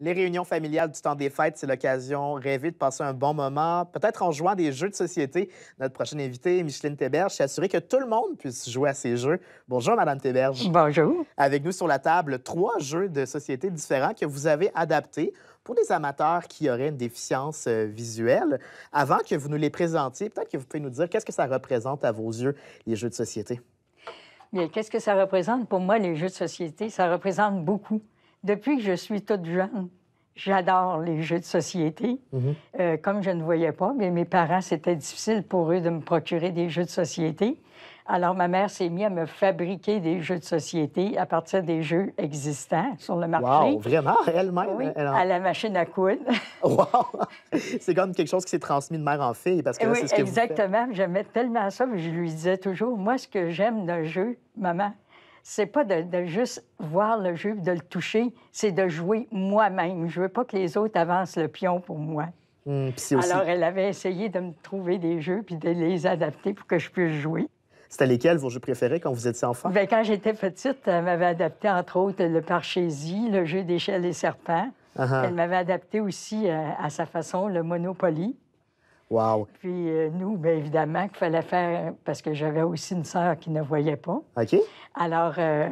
Les réunions familiales du temps des fêtes, c'est l'occasion rêvée de passer un bon moment, peut-être en jouant des jeux de société. Notre prochaine invitée, Micheline Théberge, s'est assurée que tout le monde puisse jouer à ces jeux. Bonjour, Madame Théberge. Bonjour. Avec nous sur la table, trois jeux de société différents que vous avez adaptés pour des amateurs qui auraient une déficience euh, visuelle. Avant que vous nous les présentiez, peut-être que vous pouvez nous dire qu'est-ce que ça représente à vos yeux, les jeux de société. Bien, qu'est-ce que ça représente? Pour moi, les jeux de société, ça représente beaucoup. Depuis que je suis toute jeune, j'adore les jeux de société. Mhm. Euh, comme je ne voyais pas, mais mes parents, c'était difficile pour eux de me procurer des jeux de société. Alors, ma mère s'est mise à me fabriquer des jeux de société à partir des jeux existants sur le marché. Wow, vraiment, elle-même? à la machine à coudre. wow! C'est comme quelque chose qui s'est transmis de mère en fille, parce que c'est ce que exactement. J'aimais tellement ça, mais je lui disais toujours, moi, ce que j'aime d'un jeu, maman, c'est pas de, juste voir le jeu, de le toucher, c'est de jouer moi-même. Je veux pas que les autres avancent le pion pour moi. Hmm, Alors, elle avait essayé de me trouver des jeux puis de les adapter pour que je puisse jouer. C'était lesquels vos jeux préférés quand vous étiez enfant? Bien, quand j'étais petite, elle m'avait adapté, entre autres, le parchésie, le jeu d'échelle et serpents. Ah ah. Elle m'avait adapté aussi, euh, à sa façon, le Monopoly. Puis euh, nous, bien évidemment, qu'il fallait faire, parce que j'avais aussi une sœur qui ne voyait pas. OK. Alors, euh,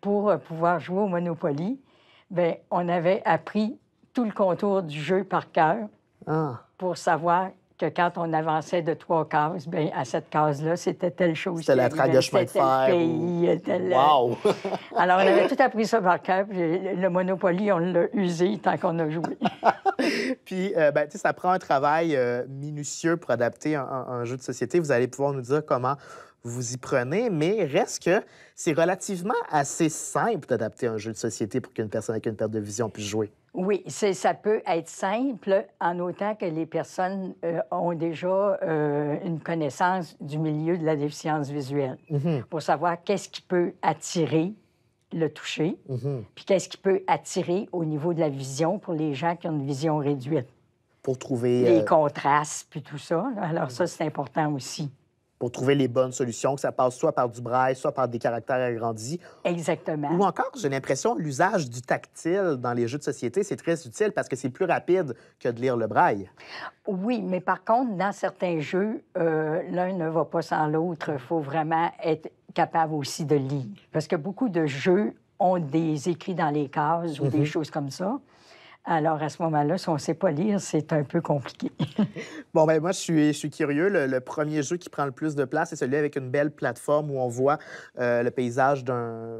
pour euh, pouvoir jouer au Monopoly, bien, on avait appris tout le contour du jeu par cœur ah. pour savoir que quand on avançait de trois cases, bien, à cette case-là, c'était telle chose. C'était la traque de chemin de fer. Wow! Alors, on avait tout appris ça par le Monopoly, on l'a usé tant qu'on a joué. puis, euh, ben, tu sais, ça prend un travail euh, minutieux pour adapter un, un jeu de société. Vous allez pouvoir nous dire comment vous y prenez, mais reste que c'est relativement assez simple d'adapter un jeu de société pour qu'une personne avec une perte de vision puisse jouer. Oui, ça peut être simple en autant que les personnes euh, ont déjà euh, une connaissance du milieu de la déficience visuelle mm-hmm. pour savoir qu'est-ce qui peut attirer le toucher, mm-hmm. puis qu'est-ce qui peut attirer au niveau de la vision pour les gens qui ont une vision réduite. Pour trouver... Les euh, contrastes, puis tout ça. Alors mm-hmm. ça, c'est important aussi pour trouver les bonnes solutions, que ça passe soit par du braille, soit par des caractères agrandis. Exactement. Ou encore, j'ai l'impression, l'usage du tactile dans les jeux de société, c'est très utile parce que c'est plus rapide que de lire le braille. Oui, mais par contre, dans certains jeux, euh, l'un ne va pas sans l'autre. Il faut vraiment être capable aussi de lire. Parce que beaucoup de jeux ont des écrits dans les cases ou des mhm. choses comme ça. Alors, à ce moment-là, si on sait pas lire, c'est un peu compliqué. bon, ben moi, je suis, curieux. Le, premier jeu qui prend le plus de place, c'est celui avec une belle plateforme où on voit euh, le paysage d'un,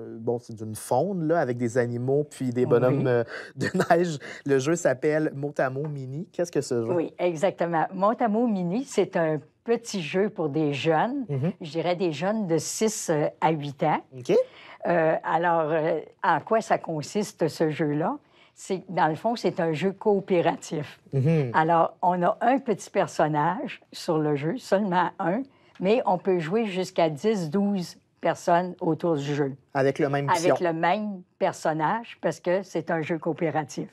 d'une faune, là, avec des animaux puis des bonhommes euh, de neige. Le jeu s'appelle Motamo Mini. Qu'est-ce que ce jeu? Oui, exactement. Motamo Mini, c'est un petit jeu pour des jeunes, mhm. je dirais des jeunes de 6 euh, à 8 ans. OK. alors, en quoi ça consiste, ce jeu-là? c'est dans le fond, c'est un jeu coopératif. Mhm. Alors, on a un petit personnage sur le jeu, seulement un, mais on peut jouer jusqu'à 10, 12 personnes autour du jeu. Avec le même Avec le même personnage, parce que c'est un jeu coopératif.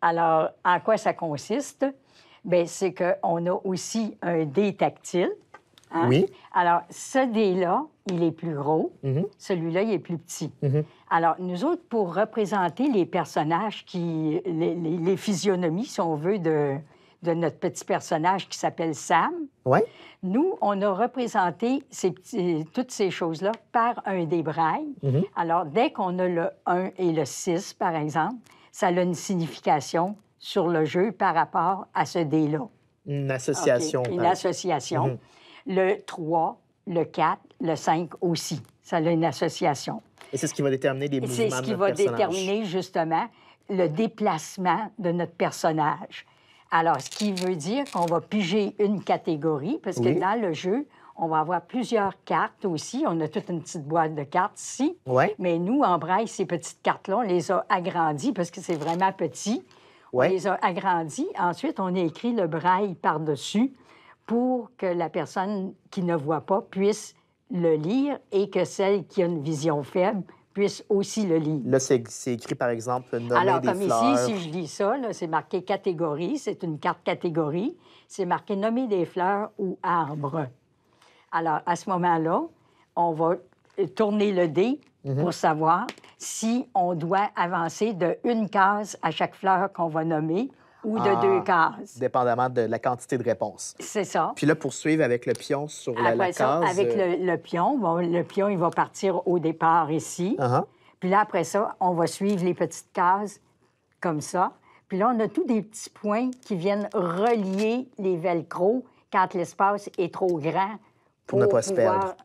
Alors, en quoi ça consiste? Bien, c'est qu'on a aussi un dé tactile Hein? Oui. Alors, ce dé-là, il est plus gros. Mhm. Celui-là, il est plus petit. Mhm. Alors, nous autres, pour représenter les personnages qui. les, physionomies, si on veut, de, notre petit personnage qui s'appelle Sam. Ouais. Nous, on a représenté toutes ces choses-là par un débraille. Mm Alors, dès qu'on a le 1 et le 6, par exemple, ça a une signification sur le jeu par rapport à ce dé-là. Une association. Une association. Mhm le 3, le 4, le 5 aussi. Ça a une association. Et c'est ce qui va déterminer les mouvements C'est ce qui va déterminer justement le déplacement de notre personnage. Alors, ce qui veut dire qu'on va piger une catégorie, parce que dans le jeu, on va avoir plusieurs cartes aussi. On a toute une petite boîte de cartes ici. Mais nous, en braille, ces petites cartes-là, on les a agrandies parce que c'est vraiment petit. Ouais. On les a agrandies. Ensuite, on a écrit le braille par-dessus pour que la personne qui ne voit pas puisse le lire et que celle qui a une vision faible puisse aussi le lire. Là, c'est écrit, par exemple, nommer des fleurs... Alors, comme ici, si je lis ça, c'est marqué catégorie, c'est une carte catégorie. C'est marqué nommer des fleurs ou arbres. Alors, à ce moment-là, on va tourner le dé mhm. pour savoir si on doit avancer de une case à chaque fleur qu'on va nommer ou de ah, deux cases. Dépendamment de la quantité de réponses. C'est ça. Puis là, poursuivre avec le pion sur la, après Avec euh, le, pion, bon, le pion, il va partir au départ ici. Uh-huh. Puis là, après ça, on va suivre les petites cases comme ça. Puis là, on a tous des petits points qui viennent relier les velcro quand l'espace est trop grand pour, ne pas se perdre.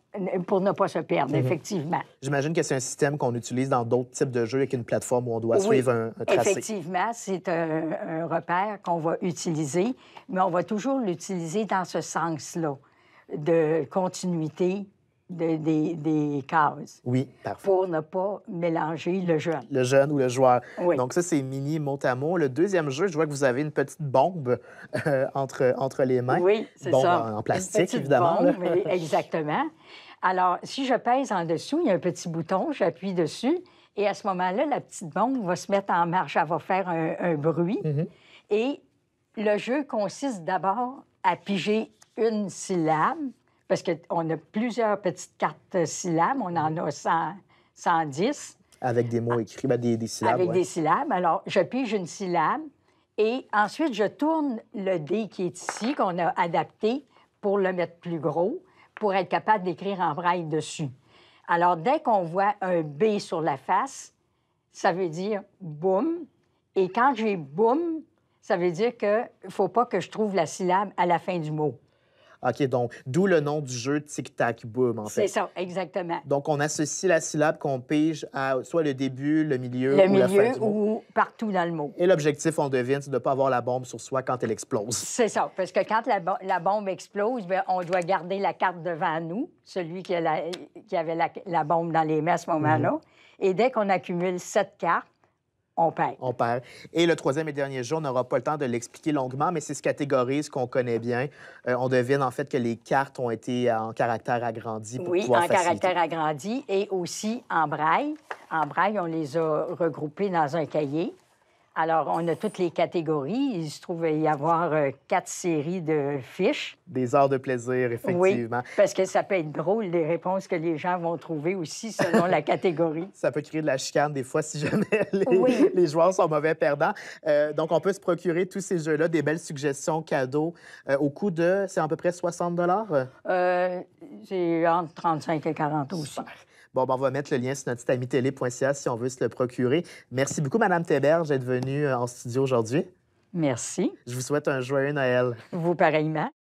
Pour ne pas se perdre, effectivement. J'imagine que c'est un système qu'on utilise dans d'autres types de jeux avec une plateforme où on doit suivre un, tracé. Effectivement, c'est un, repère qu'on va utiliser, mais on va toujours l'utiliser dans ce sens-là de continuité, des, des cases. Oui, parfait. Pour ne pas mélanger le jeune. Le jeune ou le joueur. Donc ça, c'est mini mot à mot. Le deuxième jeu, je vois que vous avez une petite bombe euh, entre, entre les mains. Oui, c'est ça. En, en plastique, évidemment. exactement. Alors, si je pèse en dessous, il y a un petit bouton, j'appuie dessus, et à ce moment-là, la petite bombe va se mettre en marche, elle va faire un, bruit. Mm-hmm. Et le jeu consiste d'abord à piger une syllabe parce qu'on a plusieurs petites cartes syllabes, on en a 110. Avec des mots écrits, ben, des, syllabes. Avec des syllabes. Alors, je pige une syllabe et ensuite, je tourne le dé qui est ici, qu'on a adapté pour le mettre plus gros, pour être capable d'écrire en braille dessus. Alors, dès qu'on voit un B sur la face, ça veut dire boum. Et quand j'ai boum, ça veut dire qu'il faut pas que je trouve la syllabe à la fin du mot. OK, donc d'où le nom du jeu tic-tac-boom, en fait. C'est ça, exactement. Donc, on associe la syllabe qu'on pige à soit le début, le milieu, ou la fin ou partout dans le mot. Et l'objectif, on devine, c'est de ne pas avoir la bombe sur soi quand elle explose. C'est ça, parce que quand la, bombe explose, ben, on doit garder la carte devant nous, celui qui, avait la, bombe dans les mains à ce moment-là. Mm-hmm. Et dès qu'on accumule cette cartes, on perd. On perd. Et le troisième et dernier jour, on n'aura pas le temps de l'expliquer longuement, mais c'est ce catégorie, qu'on connaît bien. Euh, on devine en fait que les cartes ont été euh, en caractère agrandi pour oui, en caractère agrandi et aussi en braille. En braille, on les a regroupées dans un cahier. Alors, on a toutes les catégories. Il se trouve y avoir euh, quatre séries de fiches. Des heures de plaisir, effectivement. Oui, parce que ça peut être drôle, les réponses que les gens vont trouver aussi selon la catégorie. Ça peut créer de la chicane des fois si jamais les, joueurs sont mauvais perdants. Euh, donc, on peut se procurer tous ces jeux-là, des belles suggestions cadeaux euh, au coût de, c'est à peu près 60 dollars? C'est entre 35 et 40 aussi. Bon, ben, on va mettre le lien sur notre site amitélé.ca si on veut se le procurer. Merci beaucoup, Mme Théberge, d'être venue euh, en studio aujourd'hui. Merci. Je vous souhaite un joyeux Noël. Vous pareillement.